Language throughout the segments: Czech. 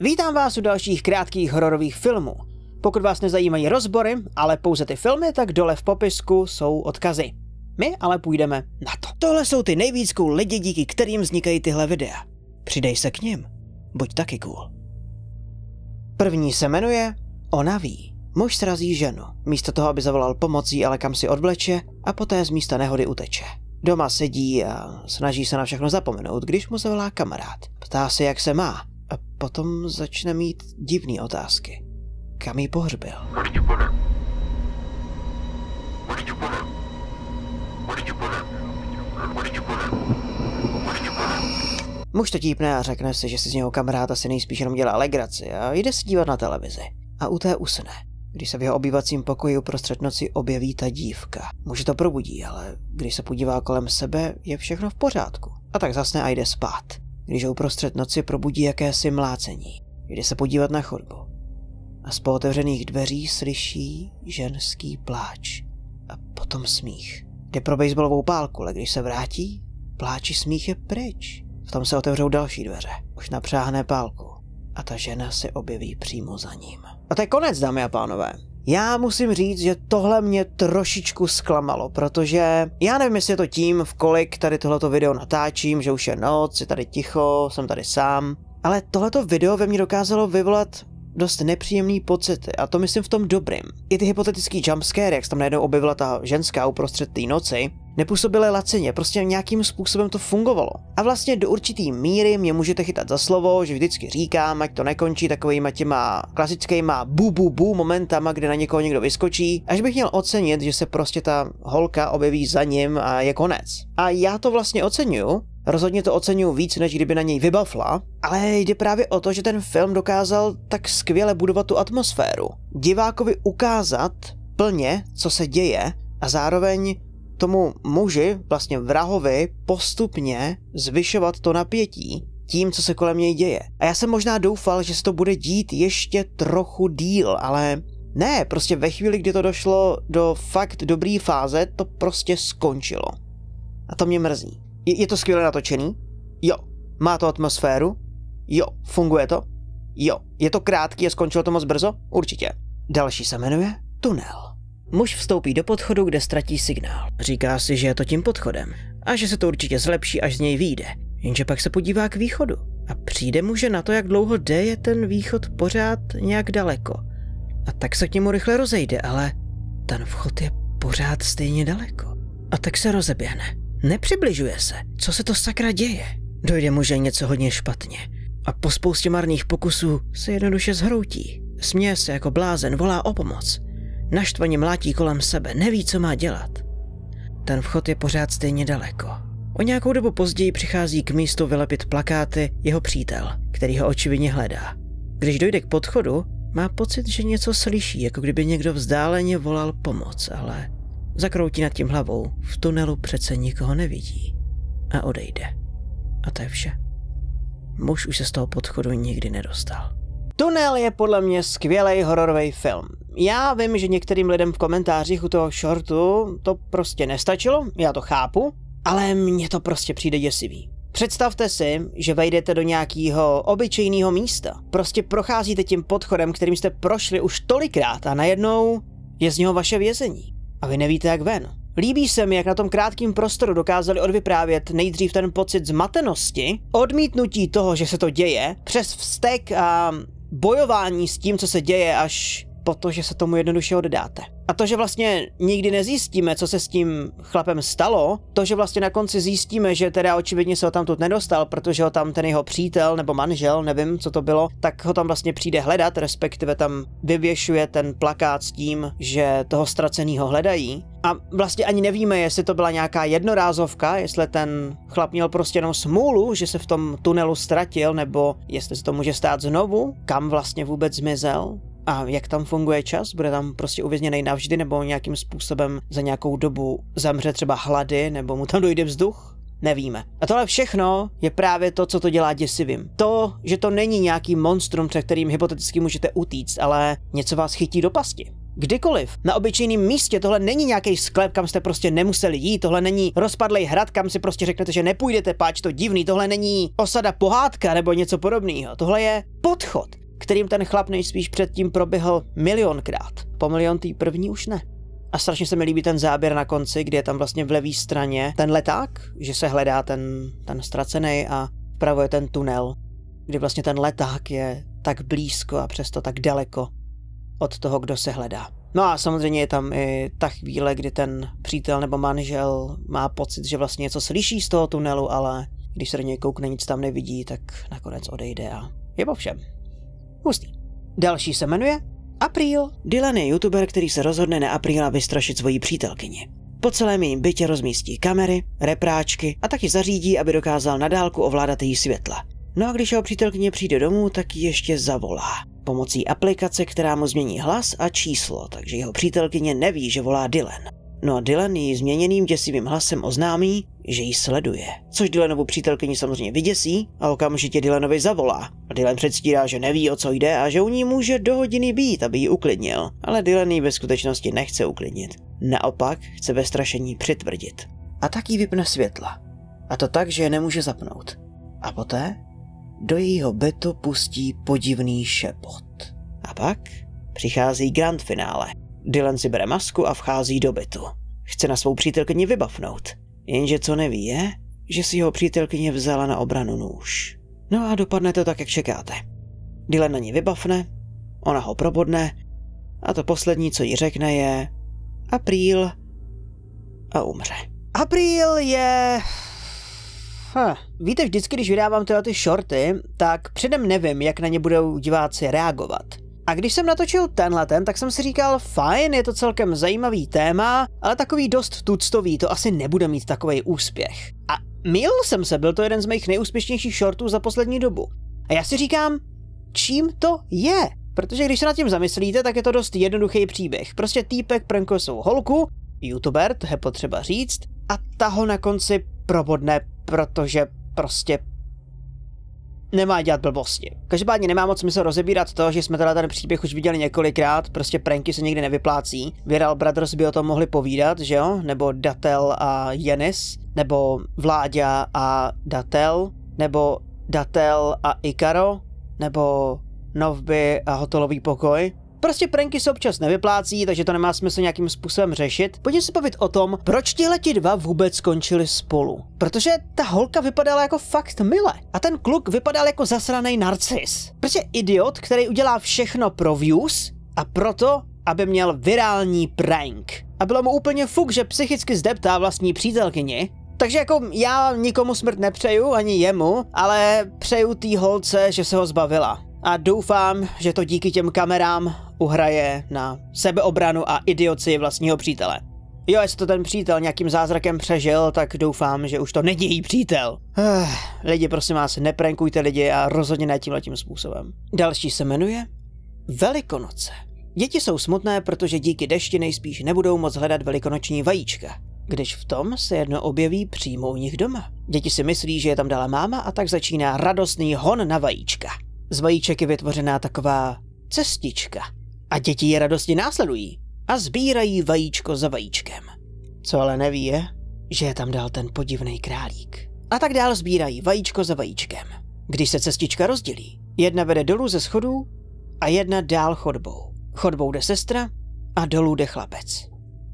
Vítám vás u dalších krátkých hororových filmů. Pokud vás nezajímají rozbory, ale pouze ty filmy, tak dole v popisku jsou odkazy. My ale půjdeme na to. Tohle jsou ty nejvíc cool lidi, díky kterým vznikají tyhle videa. Přidej se k ním, Buď taky cool. První se jmenuje Ona ví. Muž srazí ženu. Místo toho, aby zavolal pomocí, ale kam si odvleče a poté z místa nehody uteče. Doma sedí a snaží se na všechno zapomenout, když mu zavolá kamarád. Ptá se, jak se má. Potom začne mít divné otázky. Kam ji pohřbil? Muž to típne a řekne si, že si z něho kamarád asi nejspíš jenom dělá legraci a jde se dívat na televizi. A u té usne. Když se v jeho obývacím pokoji uprostřed noci objeví ta dívka. Muž to probudí, ale když se podívá kolem sebe, je všechno v pořádku. A tak zasne a jde spát když ho uprostřed noci probudí jakési mlácení. Jde se podívat na chodbu a z pootevřených dveří slyší ženský pláč a potom smích. Jde pro baseballovou pálku, ale když se vrátí, pláči smích je pryč. V tom se otevřou další dveře. Už napřáhne pálku a ta žena se objeví přímo za ním. A to je konec, dámy a pánové. Já musím říct, že tohle mě trošičku zklamalo, protože já nevím, jestli je to tím, v kolik tady tohleto video natáčím, že už je noc, je tady ticho, jsem tady sám, ale tohleto video ve mně dokázalo vyvolat dost nepříjemný pocit a to myslím v tom dobrým. I ty hypotetický jumpscare, jak se tam najednou objevila ta ženská uprostřed té noci, nepůsobily lacině, prostě nějakým způsobem to fungovalo. A vlastně do určitý míry mě můžete chytat za slovo, že vždycky říkám, ať to nekončí takovýma těma klasickýma bu bu bu momentama, kde na někoho někdo vyskočí, až bych měl ocenit, že se prostě ta holka objeví za ním a je konec. A já to vlastně oceňuju, Rozhodně to oceňuju víc, než kdyby na něj vybafla, ale jde právě o to, že ten film dokázal tak skvěle budovat tu atmosféru. Divákovi ukázat plně, co se děje a zároveň tomu muži, vlastně vrahovi, postupně zvyšovat to napětí tím, co se kolem něj děje. A já jsem možná doufal, že se to bude dít ještě trochu díl, ale ne, prostě ve chvíli, kdy to došlo do fakt dobrý fáze, to prostě skončilo. A to mě mrzí. Je, je to skvěle natočený? Jo. Má to atmosféru? Jo. Funguje to? Jo. Je to krátký a skončilo to moc brzo? Určitě. Další se jmenuje Tunel. Muž vstoupí do podchodu, kde ztratí signál. Říká si, že je to tím podchodem a že se to určitě zlepší, až z něj vyjde. Jenže pak se podívá k východu a přijde mu, že na to, jak dlouho jde, je ten východ pořád nějak daleko. A tak se k němu rychle rozejde, ale ten vchod je pořád stejně daleko. A tak se rozeběhne. Nepřibližuje se. Co se to sakra děje? Dojde mu, že něco hodně špatně. A po spoustě marných pokusů se jednoduše zhroutí. Směje se jako blázen, volá o pomoc. Naštvaně mlátí kolem sebe, neví, co má dělat. Ten vchod je pořád stejně daleko. O nějakou dobu později přichází k místu vylepit plakáty jeho přítel, který ho očividně hledá. Když dojde k podchodu, má pocit, že něco slyší, jako kdyby někdo vzdáleně volal pomoc, ale Zakroutí nad tím hlavou, v tunelu přece nikoho nevidí a odejde. A to je vše. Muž už se z toho podchodu nikdy nedostal. Tunel je podle mě skvělý hororový film. Já vím, že některým lidem v komentářích u toho shortu to prostě nestačilo, já to chápu, ale mně to prostě přijde děsivý. Představte si, že vejdete do nějakého obyčejného místa. Prostě procházíte tím podchodem, kterým jste prošli už tolikrát a najednou je z něho vaše vězení. A vy nevíte, jak ven. Líbí se mi, jak na tom krátkém prostoru dokázali odvyprávět nejdřív ten pocit zmatenosti, odmítnutí toho, že se to děje, přes vztek a bojování s tím, co se děje, až po to, že se tomu jednoduše oddáte. A to, že vlastně nikdy nezjistíme, co se s tím chlapem stalo, to, že vlastně na konci zjistíme, že teda očividně se ho tam tut nedostal, protože ho tam ten jeho přítel nebo manžel, nevím, co to bylo, tak ho tam vlastně přijde hledat, respektive tam vyvěšuje ten plakát s tím, že toho ztraceného hledají. A vlastně ani nevíme, jestli to byla nějaká jednorázovka, jestli ten chlap měl prostě jenom smůlu, že se v tom tunelu ztratil, nebo jestli se to může stát znovu, kam vlastně vůbec zmizel. A jak tam funguje čas? Bude tam prostě uvězněný navždy nebo nějakým způsobem za nějakou dobu zemře třeba hlady nebo mu tam dojde vzduch? Nevíme. A tohle všechno je právě to, co to dělá děsivým. To, že to není nějaký monstrum, před kterým hypoteticky můžete utíct, ale něco vás chytí do pasti kdykoliv. Na obyčejném místě tohle není nějaký sklep, kam jste prostě nemuseli jít, tohle není rozpadlej hrad, kam si prostě řeknete, že nepůjdete, páč to divný, tohle není osada pohádka nebo něco podobného. Tohle je podchod kterým ten chlap nejspíš předtím proběhl milionkrát. Po milion tý první už ne. A strašně se mi líbí ten záběr na konci, kde je tam vlastně v levé straně ten leták, že se hledá ten, ten ztracený a vpravo je ten tunel, kdy vlastně ten leták je tak blízko a přesto tak daleko od toho, kdo se hledá. No a samozřejmě je tam i ta chvíle, kdy ten přítel nebo manžel má pocit, že vlastně něco slyší z toho tunelu, ale když se do něj koukne, nic tam nevidí, tak nakonec odejde a je po všem. Hustý. Další se jmenuje April. Dylan je youtuber, který se rozhodne na Apríla vystrašit svoji přítelkyni. Po celém jejím bytě rozmístí kamery, repráčky a taky zařídí, aby dokázal nadálku ovládat její světla. No a když jeho přítelkyně přijde domů, tak ji ještě zavolá. Pomocí aplikace, která mu změní hlas a číslo, takže jeho přítelkyně neví, že volá Dylan. No a Dylan ji změněným děsivým hlasem oznámí, že ji sleduje. Což Dylanovu přítelkyni samozřejmě vyděsí a okamžitě Dylanovi zavolá. A Dylan předstírá, že neví, o co jde a že u ní může do hodiny být, aby ji uklidnil. Ale Dylan ji ve skutečnosti nechce uklidnit. Naopak chce ve strašení přitvrdit. A tak jí vypne světla. A to tak, že je nemůže zapnout. A poté do jejího bytu pustí podivný šepot. A pak přichází grand finále. Dylan si bere masku a vchází do bytu. Chce na svou přítelkyni vybavnout. Jenže co neví je, že si jeho přítelkyně vzala na obranu nůž. No a dopadne to tak, jak čekáte. Dylan na ní vybavne, ona ho probodne a to poslední, co jí řekne je apríl a umře. Apríl je... Huh. Víte, vždycky, když vydávám tyhle ty shorty, tak předem nevím, jak na ně budou diváci reagovat. A když jsem natočil tenhle ten, tak jsem si říkal, fajn, je to celkem zajímavý téma, ale takový dost tuctový, to asi nebude mít takový úspěch. A mil jsem se, byl to jeden z mých nejúspěšnějších shortů za poslední dobu. A já si říkám, čím to je? Protože když se nad tím zamyslíte, tak je to dost jednoduchý příběh. Prostě týpek pranko svou holku, youtuber, to je potřeba říct, a ta ho na konci probodne, protože prostě nemá dělat blbosti. Každopádně nemá moc smysl rozebírat to, že jsme teda ten příběh už viděli několikrát, prostě pranky se nikdy nevyplácí. Viral Brothers by o tom mohli povídat, že jo? Nebo Datel a Jenis, nebo Vláďa a Datel, nebo Datel a Ikaro, nebo Novby a hotelový pokoj. Prostě pranky se občas nevyplácí, takže to nemá smysl nějakým způsobem řešit. Pojďme se bavit o tom, proč tihle ti dva vůbec skončili spolu. Protože ta holka vypadala jako fakt mile a ten kluk vypadal jako zasraný narcis. Prostě idiot, který udělá všechno pro views a proto, aby měl virální prank. A bylo mu úplně fuk, že psychicky zdeptá vlastní přítelkyni, takže jako já nikomu smrt nepřeju, ani jemu, ale přeju té holce, že se ho zbavila. A doufám, že to díky těm kamerám uhraje na sebeobranu a idioci vlastního přítele. Jo, jestli to ten přítel nějakým zázrakem přežil, tak doufám, že už to není její přítel. Eh, lidi, prosím vás, neprenkujte lidi a rozhodně ne tímhle tím způsobem. Další se jmenuje Velikonoce. Děti jsou smutné, protože díky dešti nejspíš nebudou moc hledat velikonoční vajíčka. Když v tom se jedno objeví přímo u nich doma. Děti si myslí, že je tam dala máma a tak začíná radostný hon na vajíčka. Z vajíček je vytvořená taková cestička. A děti je radostně následují a sbírají vajíčko za vajíčkem. Co ale neví je, že je tam dál ten podivný králík. A tak dál sbírají vajíčko za vajíčkem. Když se cestička rozdělí, jedna vede dolů ze schodů a jedna dál chodbou. Chodbou jde sestra a dolů jde chlapec.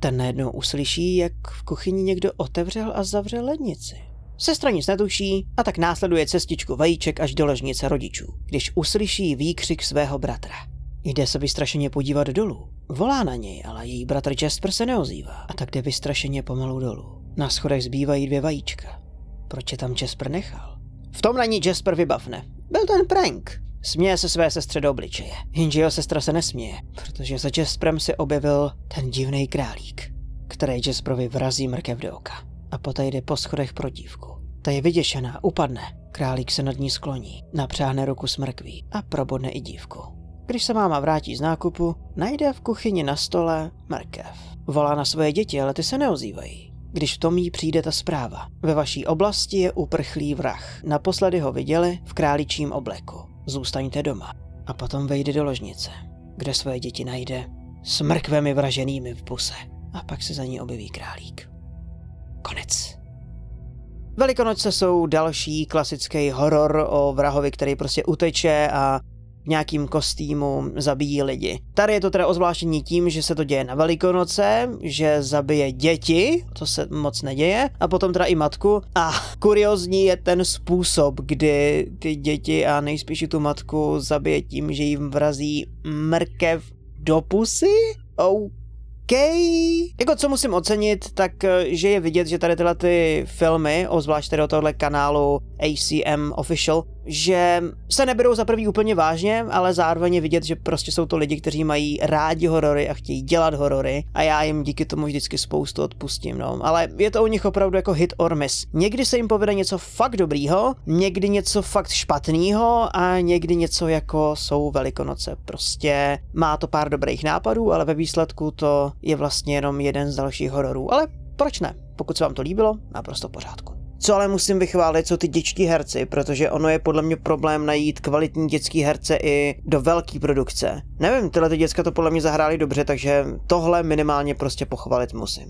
Ten najednou uslyší, jak v kuchyni někdo otevřel a zavřel lednici. Sestra nic netuší a tak následuje cestičku vajíček až do ložnice rodičů, když uslyší výkřik svého bratra. Jde se vystrašeně podívat dolů. Volá na něj, ale její bratr Jasper se neozývá a tak jde vystrašeně pomalu dolů. Na schodech zbývají dvě vajíčka. Proč je tam Jasper nechal? V tom na ní Jasper vybavne. Byl ten prank. Směje se své sestře do obličeje. Jenže jeho sestra se nesměje, protože za Jasperem se objevil ten divný králík, který Jasperovi vrazí mrkev do oka. A poté jde po schodech pro dívku. Ta je vyděšená, upadne. Králík se nad ní skloní, napřáhne ruku smrkví a probodne i dívku. Když se máma vrátí z nákupu, najde v kuchyni na stole mrkev. Volá na svoje děti, ale ty se neozývají. Když v tom jí přijde ta zpráva. Ve vaší oblasti je uprchlý vrah. Naposledy ho viděli v králičím obleku. Zůstaňte doma. A potom vejde do ložnice, kde svoje děti najde s mrkvemi vraženými v puse. A pak se za ní objeví králík. Konec. Velikonoce jsou další klasický horor o vrahovi, který prostě uteče a v nějakým kostýmu zabíjí lidi. Tady je to teda ozvláštění tím, že se to děje na Velikonoce, že zabije děti, to se moc neděje, a potom teda i matku. A kuriozní je ten způsob, kdy ty děti a nejspíš tu matku zabije tím, že jim vrazí mrkev do pusy? OK. Okay. Jako co musím ocenit, tak že je vidět, že tady tyhle ty filmy, obzvlášť tady do tohle kanálu ACM Official, že se neberou za prvý úplně vážně, ale zároveň je vidět, že prostě jsou to lidi, kteří mají rádi horory a chtějí dělat horory a já jim díky tomu vždycky spoustu odpustím, no. Ale je to u nich opravdu jako hit or miss. Někdy se jim povede něco fakt dobrýho, někdy něco fakt špatného a někdy něco jako jsou velikonoce. Prostě má to pár dobrých nápadů, ale ve výsledku to je vlastně jenom jeden z dalších hororů. Ale proč ne? Pokud se vám to líbilo, naprosto v pořádku. Co ale musím vychválit, jsou ty dětští herci, protože ono je podle mě problém najít kvalitní dětský herce i do velké produkce. Nevím, tyhle ty děcka to podle mě zahráli dobře, takže tohle minimálně prostě pochvalit musím.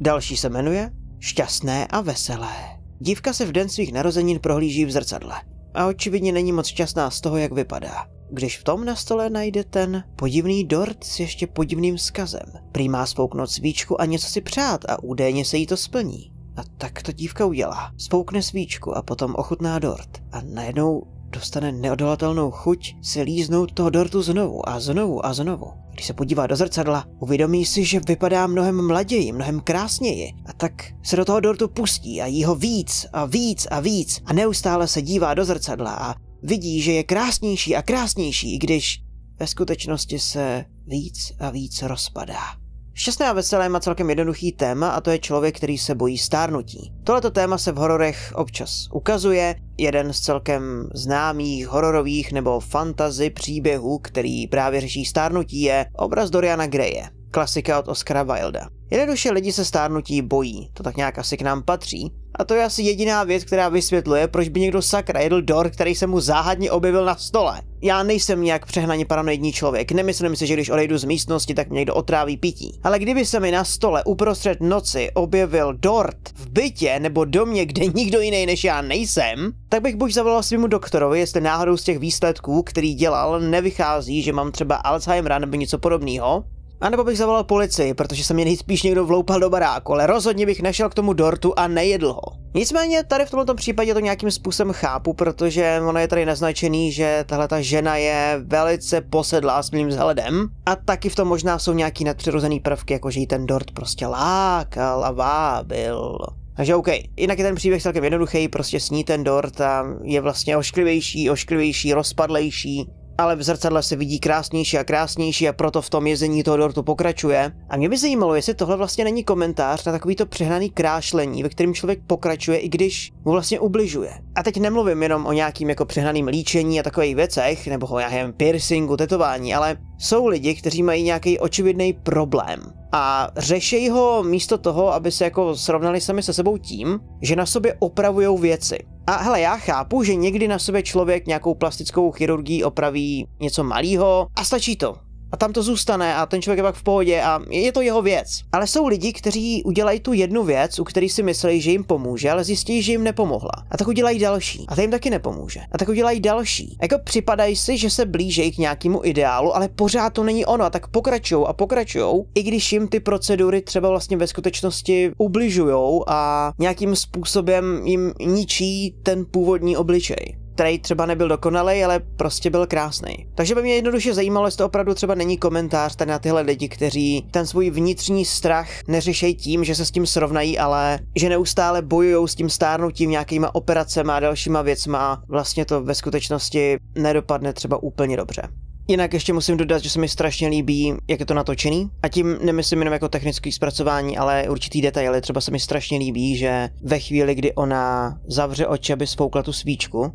Další se jmenuje Šťastné a veselé. Dívka se v den svých narozenin prohlíží v zrcadle a očividně není moc šťastná z toho, jak vypadá. Když v tom na stole najde ten podivný dort s ještě podivným skazem. Prý má spouknout svíčku a něco si přát a údajně se jí to splní. A tak to dívka udělá. Spoukne svíčku a potom ochutná dort. A najednou dostane neodolatelnou chuť si líznout toho dortu znovu a znovu a znovu. Když se podívá do zrcadla, uvědomí si, že vypadá mnohem mlaději, mnohem krásněji. A tak se do toho dortu pustí a jí ho víc a víc a víc a neustále se dívá do zrcadla a vidí, že je krásnější a krásnější, i když ve skutečnosti se víc a víc rozpadá. Šťastné a veselé má celkem jednoduchý téma a to je člověk, který se bojí stárnutí. Tohleto téma se v hororech občas ukazuje. Jeden z celkem známých hororových nebo fantasy příběhů, který právě řeší stárnutí, je obraz Doriana Greje, klasika od Oscara Wilda. Jednoduše lidi se stárnutí bojí, to tak nějak asi k nám patří. A to je asi jediná věc, která vysvětluje, proč by někdo sakra jedl dor, který se mu záhadně objevil na stole. Já nejsem nějak přehnaně paranoidní člověk, nemyslím si, že když odejdu z místnosti, tak mě někdo otráví pití. Ale kdyby se mi na stole uprostřed noci objevil dort v bytě nebo domě, kde nikdo jiný než já nejsem, tak bych buď zavolal svému doktorovi, jestli náhodou z těch výsledků, který dělal, nevychází, že mám třeba Alzheimera nebo něco podobného, a nebo bych zavolal policii, protože se mi nejspíš někdo vloupal do baráku, ale rozhodně bych nešel k tomu dortu a nejedl ho. Nicméně tady v tomto případě to nějakým způsobem chápu, protože ono je tady naznačený, že tahle ta žena je velice posedlá s mým vzhledem a taky v tom možná jsou nějaký nadpřirozený prvky, jako že jí ten dort prostě lákal a vábil. Takže OK, jinak je ten příběh celkem jednoduchý, prostě sní ten dort a je vlastně ošklivější, ošklivější, rozpadlejší ale v zrcadle se vidí krásnější a krásnější a proto v tom jezení toho dortu pokračuje. A mě by zajímalo, jestli tohle vlastně není komentář na takovýto přehnaný krášlení, ve kterém člověk pokračuje, i když mu vlastně ubližuje. A teď nemluvím jenom o nějakým jako přehnaným líčení a takových věcech, nebo o nějakém piercingu, tetování, ale jsou lidi, kteří mají nějaký očividný problém a řeší ho místo toho, aby se jako srovnali sami se sebou tím, že na sobě opravují věci. A hele, já chápu, že někdy na sobě člověk nějakou plastickou chirurgii opraví něco malého a stačí to a tam to zůstane a ten člověk je pak v pohodě a je to jeho věc. Ale jsou lidi, kteří udělají tu jednu věc, u který si myslí, že jim pomůže, ale zjistí, že jim nepomohla. A tak udělají další. A to jim taky nepomůže. A tak udělají další. A jako připadají si, že se blížejí k nějakému ideálu, ale pořád to není ono. A tak pokračují a pokračují, i když jim ty procedury třeba vlastně ve skutečnosti ubližují a nějakým způsobem jim ničí ten původní obličej který třeba nebyl dokonalý, ale prostě byl krásný. Takže by mě jednoduše zajímalo, jestli to opravdu třeba není komentář tady na tyhle lidi, kteří ten svůj vnitřní strach neřešejí tím, že se s tím srovnají, ale že neustále bojují s tím stárnutím nějakýma operacemi a dalšíma věcma. Vlastně to ve skutečnosti nedopadne třeba úplně dobře. Jinak ještě musím dodat, že se mi strašně líbí, jak je to natočený. A tím nemyslím jenom jako technické zpracování, ale určitý detaily. Třeba se mi strašně líbí, že ve chvíli, kdy ona zavře oči, aby spoukla tu svíčku,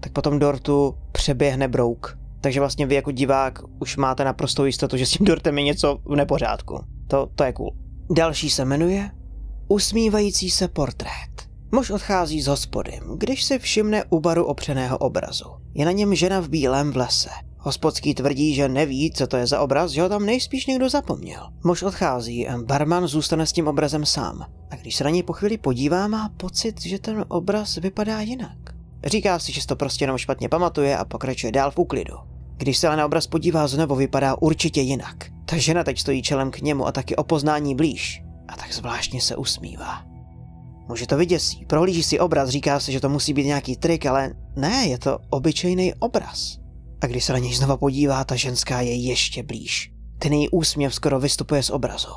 tak potom dortu přeběhne brouk. Takže vlastně vy jako divák už máte naprostou jistotu, že s tím dortem je něco v nepořádku. To, to je cool. Další se jmenuje Usmívající se portrét. Muž odchází z hospody, když si všimne u baru opřeného obrazu. Je na něm žena v bílém vlese. Hospodský tvrdí, že neví, co to je za obraz, že ho tam nejspíš někdo zapomněl. Muž odchází, barman zůstane s tím obrazem sám. A když se na něj po chvíli podívá, má pocit, že ten obraz vypadá jinak. Říká si, že to prostě jenom špatně pamatuje a pokračuje dál v úklidu. Když se ale na obraz podívá znovu, vypadá určitě jinak. Ta žena teď stojí čelem k němu a taky o poznání blíž. A tak zvláštně se usmívá. Může to vyděsí, prohlíží si obraz, říká si, že to musí být nějaký trik, ale ne, je to obyčejný obraz. A když se na něj znova podívá, ta ženská je ještě blíž. Ten její úsměv skoro vystupuje z obrazu.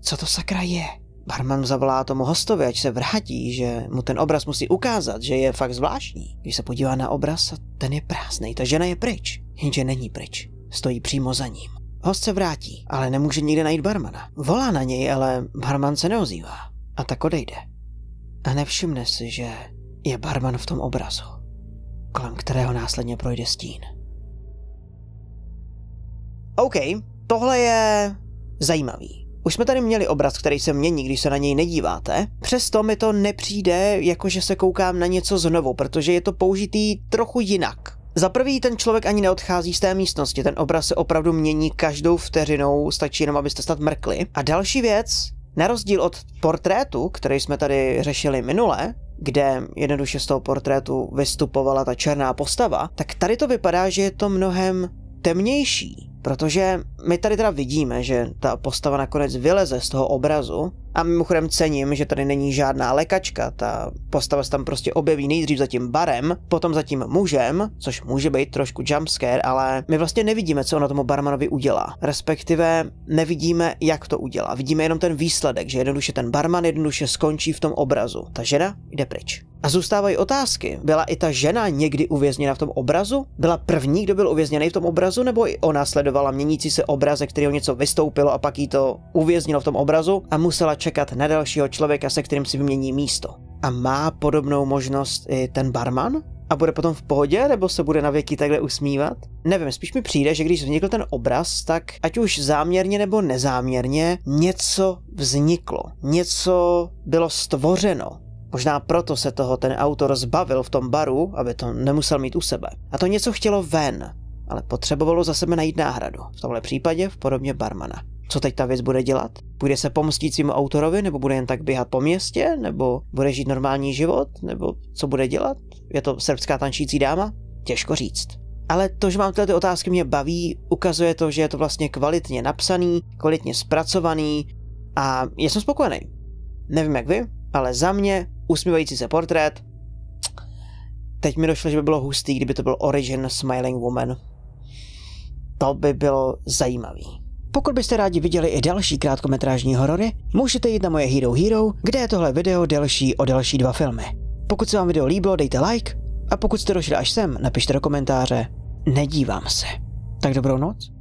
Co to sakra je? Barman zavolá tomu hostovi, ať se vrátí, že mu ten obraz musí ukázat, že je fakt zvláštní. Když se podívá na obraz, ten je prázdný, ta žena je pryč. Jenže není pryč, stojí přímo za ním. Host se vrátí, ale nemůže nikde najít barmana. Volá na něj, ale barman se neozývá. A tak odejde. A nevšimne si, že je barman v tom obrazu, kolem kterého následně projde stín. OK, tohle je zajímavý. Už jsme tady měli obraz, který se mění, když se na něj nedíváte, přesto mi to nepřijde, jako že se koukám na něco znovu, protože je to použitý trochu jinak. Za prvý ten člověk ani neodchází z té místnosti, ten obraz se opravdu mění každou vteřinou, stačí jenom, abyste snad mrkli. A další věc, na rozdíl od portrétu, který jsme tady řešili minule, kde jednoduše z toho portrétu vystupovala ta černá postava, tak tady to vypadá, že je to mnohem temnější. Protože my tady teda vidíme, že ta postava nakonec vyleze z toho obrazu a mimochodem cením, že tady není žádná lékačka, ta postava se tam prostě objeví nejdřív za tím barem, potom za tím mužem, což může být trošku jumpscare, ale my vlastně nevidíme, co ona tomu barmanovi udělá. Respektive nevidíme, jak to udělá. Vidíme jenom ten výsledek, že jednoduše ten barman jednoduše skončí v tom obrazu. Ta žena jde pryč. A zůstávají otázky. Byla i ta žena někdy uvězněna v tom obrazu? Byla první, kdo byl uvězněný v tom obrazu, nebo i ona sledovala měnící se obraze, který o něco vystoupilo a pak jí to uvěznilo v tom obrazu a musela čekat na dalšího člověka, se kterým si vymění místo? A má podobnou možnost i ten barman? a bude potom v pohodě, nebo se bude na věky takhle usmívat? Nevím, spíš mi přijde, že když vznikl ten obraz, tak ať už záměrně nebo nezáměrně, něco vzniklo, něco bylo stvořeno, Možná proto se toho ten autor zbavil v tom baru, aby to nemusel mít u sebe. A to něco chtělo ven, ale potřebovalo za sebe najít náhradu, v tomhle případě v podobě barmana. Co teď ta věc bude dělat? Bude se pomstit svým autorovi, nebo bude jen tak běhat po městě, nebo bude žít normální život, nebo co bude dělat? Je to srbská tančící dáma? Těžko říct. Ale to, že mám tyhle ty otázky, mě baví, ukazuje to, že je to vlastně kvalitně napsaný, kvalitně zpracovaný a jsem spokojený. Nevím jak vy, ale za mě usmívající se portrét. Teď mi došlo, že by bylo hustý, kdyby to byl Origin Smiling Woman. To by bylo zajímavý. Pokud byste rádi viděli i další krátkometrážní horory, můžete jít na moje Hero Hero, kde je tohle video delší o další dva filmy. Pokud se vám video líbilo, dejte like a pokud jste došli až sem, napište do komentáře. Nedívám se. Tak dobrou noc.